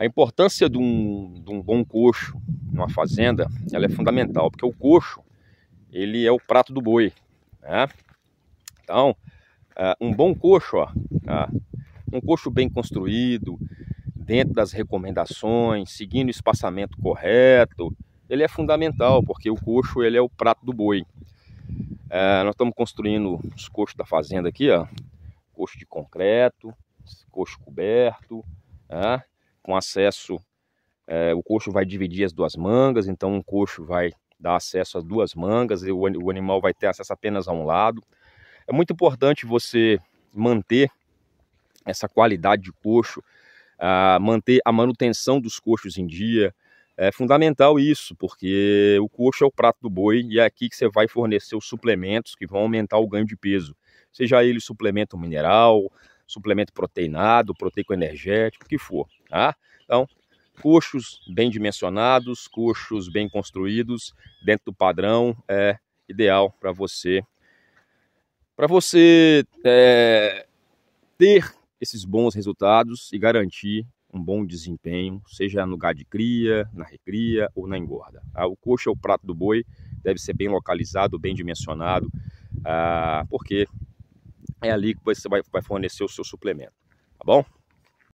A importância de um, de um bom coxo numa fazenda, ela é fundamental, porque o coxo, ele é o prato do boi, né? Então, é, um bom coxo, ó, tá? um coxo bem construído, dentro das recomendações, seguindo o espaçamento correto, ele é fundamental, porque o coxo, ele é o prato do boi. É, nós estamos construindo os coxos da fazenda aqui, ó, coxo de concreto, coxo coberto, né? com acesso, é, o coxo vai dividir as duas mangas, então um coxo vai dar acesso às duas mangas e o, o animal vai ter acesso apenas a um lado. É muito importante você manter essa qualidade de coxo, manter a manutenção dos coxos em dia. É fundamental isso, porque o coxo é o prato do boi e é aqui que você vai fornecer os suplementos que vão aumentar o ganho de peso. Seja ele suplemento mineral, suplemento proteinado, proteico energético, o que for, tá? Então, coxos bem dimensionados, coxos bem construídos, dentro do padrão, é ideal para você para você é, ter esses bons resultados e garantir um bom desempenho, seja no gado de cria, na recria ou na engorda. Tá? O coxo é o prato do boi, deve ser bem localizado, bem dimensionado, ah, porque é ali que você vai, vai fornecer o seu suplemento, tá bom?